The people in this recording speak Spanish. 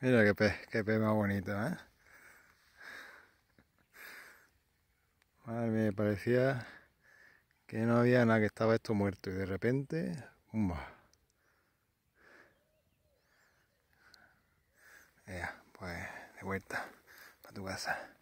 Mira qué pez, qué pez más bonito, ¿eh? Madre mía, parecía que no había nada, que estaba esto muerto y de repente, ¡pumba! Ya, pues de vuelta para tu casa.